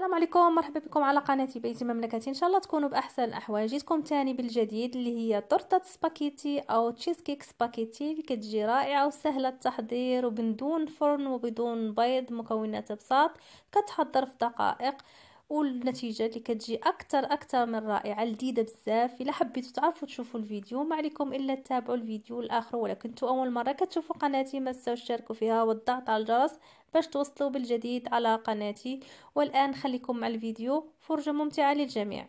السلام عليكم مرحبا بكم على قناة بيت مملكتي ان شاء الله تكونوا باحسن الاحوال جيتكم تاني بالجديد اللي هي طرطه سباكيتي او تشيز كيك سباكيتي اللي كتجي رائعة وسهلة التحضير وبدون فرن وبدون بيض مكوناتها بساط كتحضر في دقائق والنتيجه اللي كتجي اكثر اكثر من رائعه لذيذه بزاف الا حبيتوا تعرفوا تشوفوا الفيديو ما عليكم الا تتابعوا الفيديو الآخر ولا كنتوا اول مره كتشوفوا قناتي ما تشاركوا فيها والضغط على الجرس باش توصلوا بالجديد على قناتي والان خليكم مع الفيديو فرجه ممتعه للجميع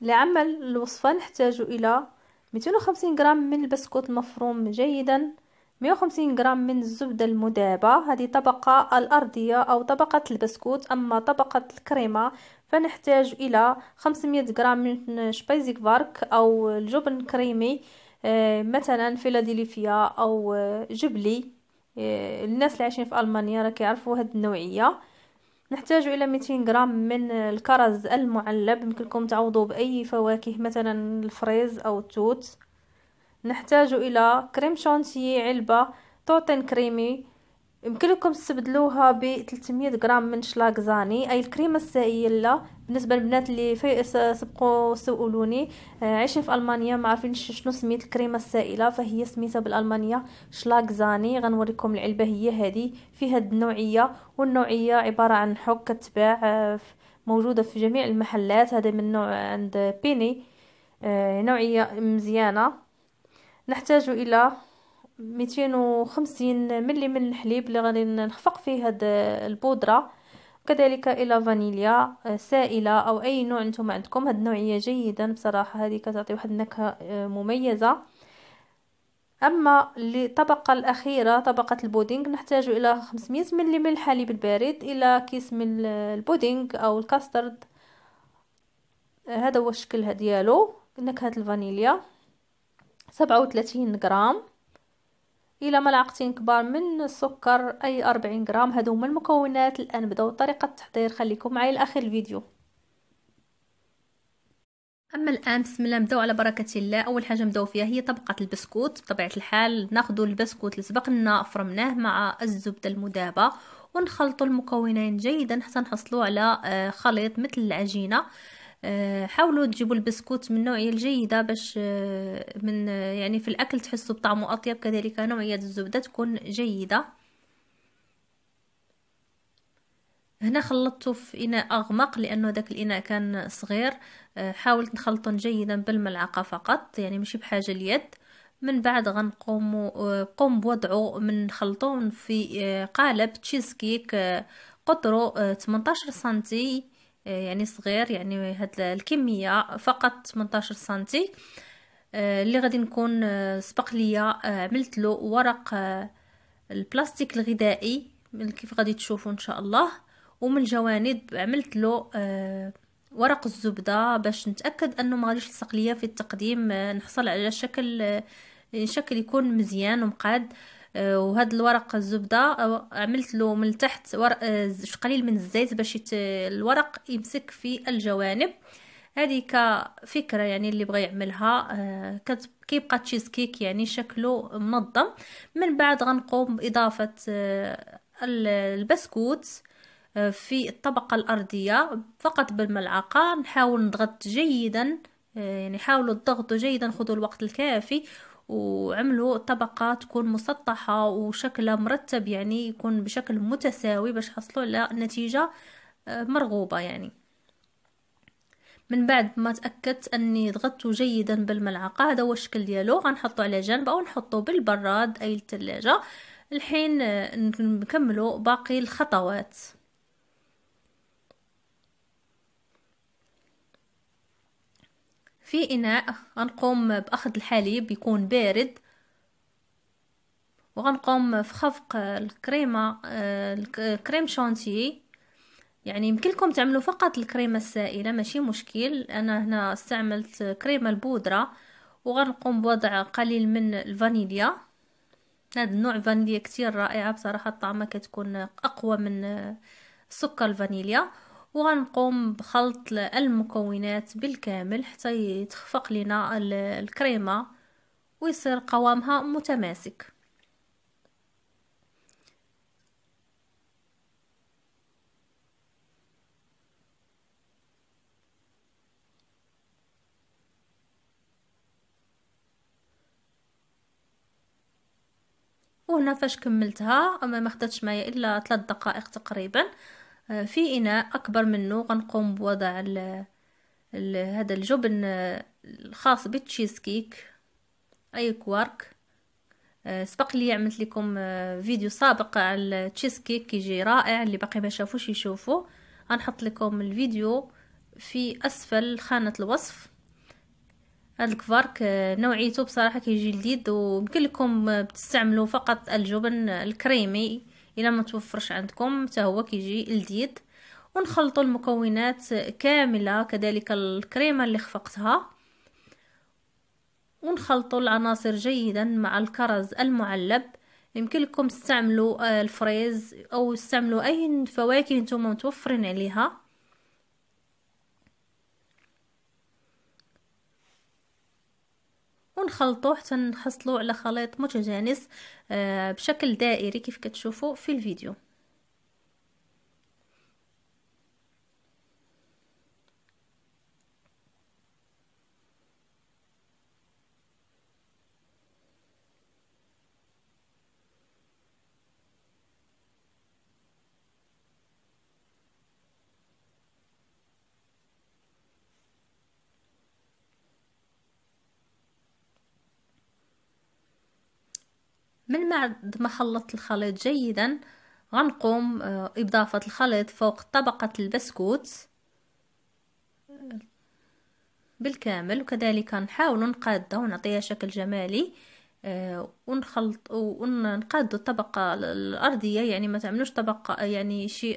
لعمل الوصفه نحتاج الى 250 غرام من البسكوت المفروم جيدا 150 غرام من الزبدة المذابة هذه طبقة الأرضية أو طبقة البسكوت أما طبقة الكريمة فنحتاج إلى 500 غرام من شبايزيك فارك أو الجبن كريمي آه، مثلا فيلاديلفيا أو آه، جبلي آه، الناس اللي عايشين في ألمانيا راه كيعرفوا هاد النوعية نحتاج الى 200 غرام من الكرز المعلب يمكن لكم تعوضوا باي فواكه مثلا الفريز او التوت نحتاج الى كريم شانتيي علبه توتن كريمي يمكنكم تستبدلوها ب 300 غرام من شلاكزاني اي الكريمه السائله بالنسبه للبنات اللي في سبقوا سولوني آه، عايشين في المانيا ما عارفينش شنو سميت الكريمه السائله فهي سميتها بالالمانيه شلاكزاني غنوريكم العلبه هي هذه فيها هاد النوعيه والنوعيه عباره عن حك كتباع آه، موجوده في جميع المحلات هذا من نوع عند بيني آه، نوعيه مزيانه نحتاج الى 250 ملي من الحليب اللي غادي نخفق فيه هاد البودره وكذلك الى فانيليا آه، سائله او اي نوع نتوما عندكم هاد النوعيه جيدا بصراحه هذه كتعطي واحد النكهه آه، مميزه اما الطبقه الاخيره طبقه البودينغ نحتاج الى 500 ملي من الحليب البارد الى كيس من البودينغ او الكاسترد آه، هذا هو الشكل ديالو نكهه الفانيليا سبعة وثلاثين غرام الى ملعقتين كبار من السكر اي أربعين غرام هادو هما المكونات الان بداو طريقه التحضير خليكم معايا لاخر الفيديو اما الان بسم الله نبداو على بركه الله اول حاجه نبداو فيها هي طبقه البسكوت بطبيعه الحال ناخدو البسكوت اللي سبقنا فرمناه مع الزبده المذابه ونخلطو المكونين جيدا حتى نحصلو على آه، خليط مثل العجينه آه، حاولوا تجيبوا البسكوت من النوعيه الجيده باش آه، من آه، يعني في الاكل تحسوا بطعمه اطيب كذلك نوعيه الزبده تكون جيده هنا خلطته في اناء اغمق لانه داك الاناء كان صغير حاولت نخلطه جيدا بالملعقه فقط يعني ماشي بحاجه اليد من بعد غنقوم قوم بوضعه من خلطون في قالب تشيز كيك قطره 18 سنتي آه، يعني صغير يعني هاد الكمية فقط 18 سنتي آه، اللي غادي نكون آه، سبق ليا عملت له ورق البلاستيك الغذائي كيف غادي تشوفوا ان شاء الله ومن الجوانب عملت له ورق الزبدة باش نتأكد انه ما غاديش ليا في التقديم نحصل على شكل شكل يكون مزيان ومقاد آه، وهذا الورق الزبده عملت له من تحت ورق آه، قليل من الزيت باش الورق يمسك في الجوانب هذه كفكره يعني اللي بغى يعملها آه، كيبقى تشيز كيك يعني شكله منظم من بعد غنقوم باضافه البسكوت في الطبقه الارضيه فقط بالملعقه نحاول نضغط جيدا يعني حاولوا تضغطوا جيدا خذوا الوقت الكافي وعملوا طبقة تكون مسطحة وشكلها مرتب يعني يكون بشكل متساوي باش حصلوا على نتيجة آه، مرغوبة يعني من بعد ما تأكدت أني ضغطته جيدا بالملعقة هذا هو الشكل ديالو غنحطو على جنب أو نحطو بالبراد أي الثلاجة الحين آه، نكملو باقي الخطوات في إناء غنقوم بأخذ الحليب يكون بارد وغنقوم في خفق الكريمة آه، الكريم شونتي يعني يمكن لكم تعملوا فقط الكريمة السائلة ماشي مشكل أنا هنا استعملت كريمة البودرة وغنقوم بوضع قليل من الفانيليا هذا النوع فانيليا كتير رائعة بصراحة الطعمة كتكون أقوى من آه، سكر الفانيليا وغنقوم بخلط المكونات بالكامل حتى يتخفق لنا الكريمة ويصير قوامها متماسك وهنا فاش كملتها اما ما خدتش معايا الا 3 دقائق تقريبا في إناء أكبر منه غنقوم بوضع ال الـ هذا الجبن آه، الخاص بالتشيز كيك أي كوارك آه، سبق لي عملت لكم آه، فيديو سابق على التشيز كيك كيجي رائع اللي باقي ما شافوش يشوفوا غنحط لكم الفيديو في أسفل خانة الوصف هذا الكوارك نوعيته بصراحة كيجي لذيذ ويمكن لكم تستعملوا فقط الجبن الكريمي الا ما توفرش عندكم حتى هو كيجي لذيذ ونخلطوا المكونات كامله كذلك الكريمه اللي خفقتها ونخلطوا العناصر جيدا مع الكرز المعلب يمكن لكم تستعملوا آه، الفريز او تستعملوا اي فواكه نتوما متوفرين عليها ونخلطوه حتى نحصلوا على خليط متجانس آه، بشكل دائري كيف كتشوفوا في الفيديو من بعد ما خلطت الخليط جيدا غنقوم آه، إضافة الخليط فوق طبقة البسكوت بالكامل وكذلك نحاول نقاده ونعطيها شكل جمالي آه، ونخلط ونقادو الطبقة الأرضية يعني ما تعملوش طبقة يعني شي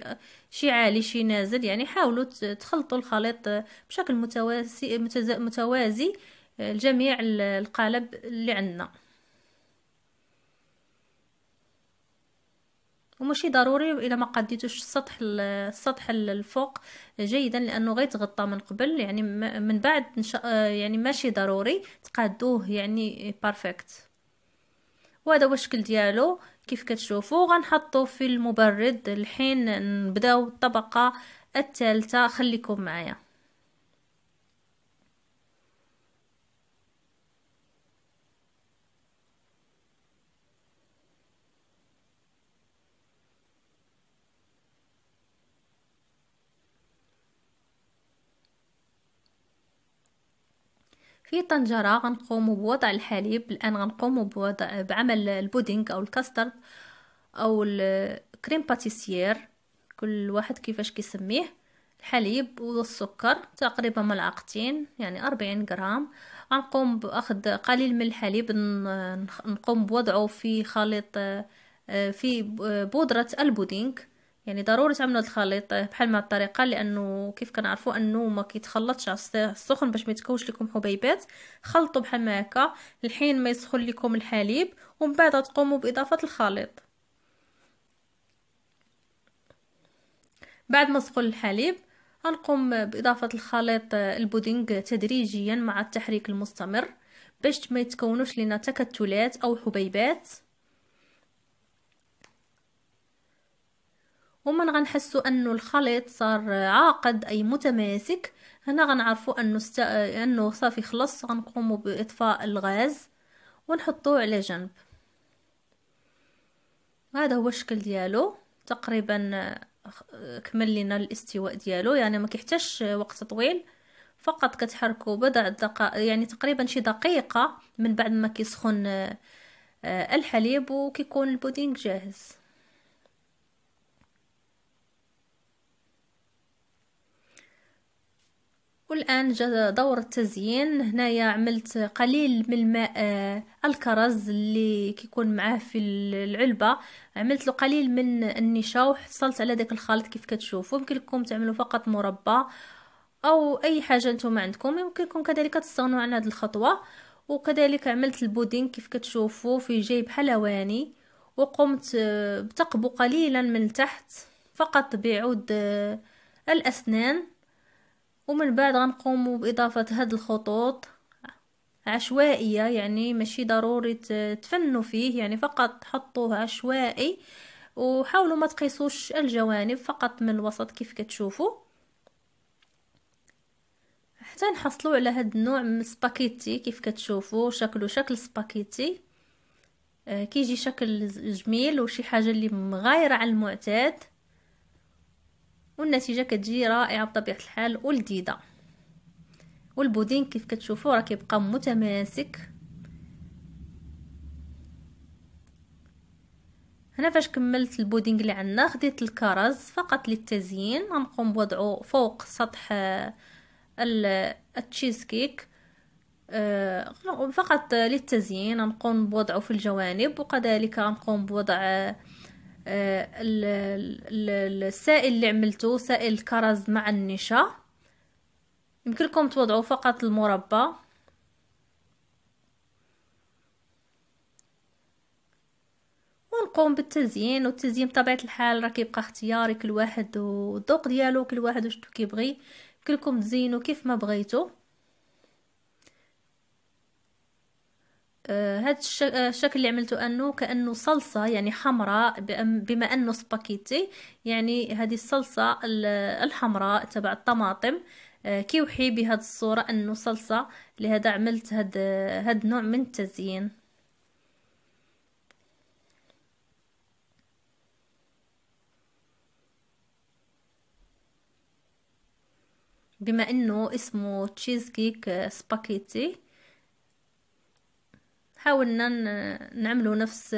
شي عالي شي نازل يعني حاولوا تخلطوا الخليط بشكل متوازي متوازي آه، لجميع القالب اللي عندنا وماشي ضروري الا ما قديتوش السطح السطح الفوق جيدا لانه غيتغطى من قبل يعني من بعد آه، يعني ماشي ضروري تقادوه يعني بارفكت وهذا هو الشكل ديالو كيف كتشوفوا غنحطو في المبرد لحين نبداو الطبقه الثالثه خليكم معايا في طنجرة غنقوم بوضع الحليب الآن غنقوم بوضع بعمل البودينغ أو الكاسترد أو الكريم باتيسيير كل واحد كيفاش كيسميه الحليب والسكر تقريبا ملعقتين يعني 40 غرام غنقوم بأخذ قليل من الحليب نقوم بوضعه في خليط آه، في بودرة البودينغ يعني ضروري تعملوا الخليط بحال ما الطريقه لانه كيف كنعرفوا انه ما كيتخلطش على السخن باش ما يتكوش لكم حبيبات خلطوا بحال ما هكا لحين ما يسخن لكم الحليب ومن بعد تقوموا باضافه الخليط بعد ما سخن الحليب غنقوم باضافه الخليط البودينغ تدريجيا مع التحريك المستمر باش ما يتكونوش لنا تكتلات او حبيبات ومن غنحسوا انه الخليط صار عاقد اي متماسك هنا غنعرفوا انه است... انه صافي خلص غنقوموا باطفاء الغاز ونحطوه على جنب هذا هو الشكل ديالو تقريبا آه، كمل لنا الاستواء ديالو يعني ما كيحتاجش وقت طويل فقط كتحركوا بضع دقائق يعني تقريبا شي دقيقه من بعد ما كيسخن آه، آه، الحليب وكيكون البودينغ جاهز والان جا دور التزيين هنايا عملت قليل من الماء آه، الكرز اللي كيكون معاه في العلبه عملت له قليل من النشا وحصلت على داك الخليط كيف كتشوفوا يمكن لكم تعملوا فقط مربى او اي حاجه نتوما عندكم يمكنكم كذلك تستغنوا عن هذه الخطوه وكذلك عملت البودين كيف كتشوفوا في جيب حلواني وقمت آه، بتقبو قليلا من تحت فقط بعود آه، الاسنان ومن بعد غنقوموا باضافه هاد الخطوط عشوائيه يعني ماشي ضروري تفنوا فيه يعني فقط حطوه عشوائي وحاولوا ما تقيسوش الجوانب فقط من الوسط كيف كتشوفوا حتى نحصلوا على هاد النوع من السباكيتي كيف كتشوفوا شكله شكل سباكيتي آه، كيجي شكل جميل وشي حاجه اللي مغايره على المعتاد والنتيجة كتجي رائعة بطبيعة الحال ولذيذة والبودين كيف كتشوفوا راه كيبقى متماسك هنا فاش كملت البودينغ اللي عندنا خديت الكرز فقط للتزيين غنقوم بوضعه فوق سطح آه، التشيز كيك آه، فقط للتزيين غنقوم بوضعه في الجوانب وكذلك غنقوم بوضع آه، السائل اللي عملته سائل الكرز مع النشا يمكنكم توضعوا فقط المربى ونقوم بالتزيين والتزيين بطبيعه الحال راه كيبقى اختياري كل واحد والذوق ديالو كل واحد واش كيبغي كلكم تزينوا كيف ما بغيتو هذا آه، آه، الشكل اللي عملته انه كانه صلصه يعني حمراء بما انه سباكيتي يعني هذه الصلصه الحمراء تبع الطماطم آه، كيوحي بهذه الصوره انه صلصه لهذا عملت هذا هاد النوع من التزيين بما انه اسمه تشيز كيك سباكيتي حاولنا نعملو نفس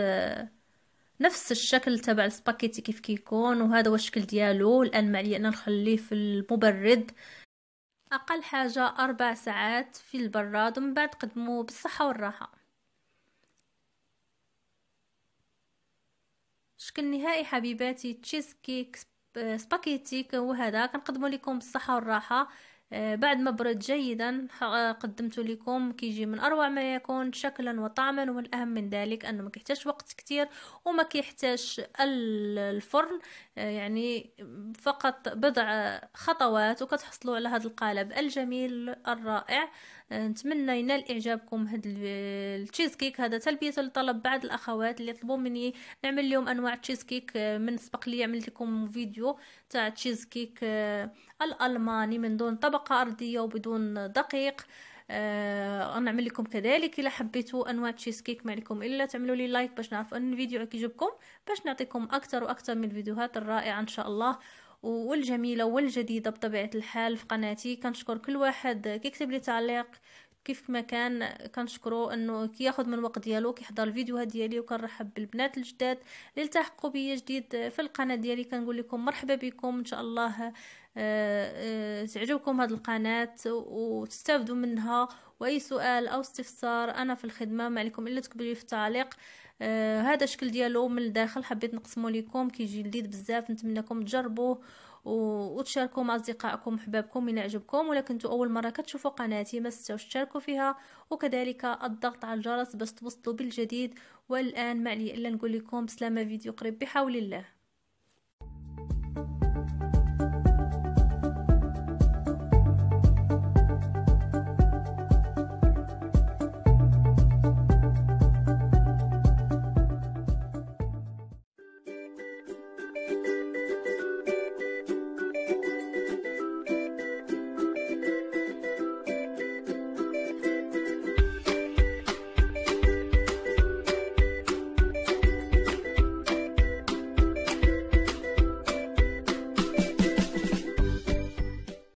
نفس الشكل تبع السباكيتي كيف كيكون وهذا هو الشكل ديالو الان معلي انا نخليه في المبرد اقل حاجه اربع ساعات في البراد ومن بعد قدموه بالصحه والراحه شكل نهائي حبيباتي تشيز كيك سباكيتي وهذا كنقدمه لكم بالصحه والراحه آه، بعد ما برد جيدا آه، قدمت لكم كيجي من اروع ما يكون شكلا وطعما والاهم من ذلك انه ما كيحتاج وقت كتير وما كيحتاج الفرن آه، يعني فقط بضع خطوات وكتحصلوا على هذا القالب الجميل الرائع نتمنى ينال اعجابكم هذا التشيز كيك هذا تلبيه لطلب بعض الاخوات اللي طلبوا مني نعمل لهم انواع تشيز كيك من سبق لي عملت لكم فيديو تاع تشيز كيك الألماني من دون طبقة أرضية وبدون دقيق آه نعمل لكم كذلك الا حبيتوا انواع تشيز كيك ما عليكم الا تعملوا لي لايك باش نعرف ان الفيديو كيجبكم باش نعطيكم اكثر واكثر من الفيديوهات الرائعه ان شاء الله والجميله والجديده بطبيعه الحال في قناتي كنشكر كل واحد كيكتب لي تعليق كيف ما كان كنشكرو انه كياخذ من الوقت ديالو كيحضر الفيديوهات ديالي وكنرحب بالبنات الجداد اللي التحقوا بيا جديد في القناه ديالي كنقول لكم مرحبا بكم ان شاء الله آه، آه، تعجبكم هذه القناة وتستفدوا منها واي سؤال او استفسار انا في الخدمه ما عليكم الا تكتبوا لي في التعليق آه هذا الشكل ديالو من الداخل حبيت نقسمه لكم كيجي لذيذ بزاف نتمنىكم تجربوه وتشاركوا مع اصدقائكم وحبابكم من عجبكم ولا كنتوا اول مره كتشوفوا قناتي ما تنساوش تشاركوا فيها وكذلك الضغط على الجرس باش توصلوا بالجديد والان ما علي الا نقول لكم بسلامه فيديو قريب بحول الله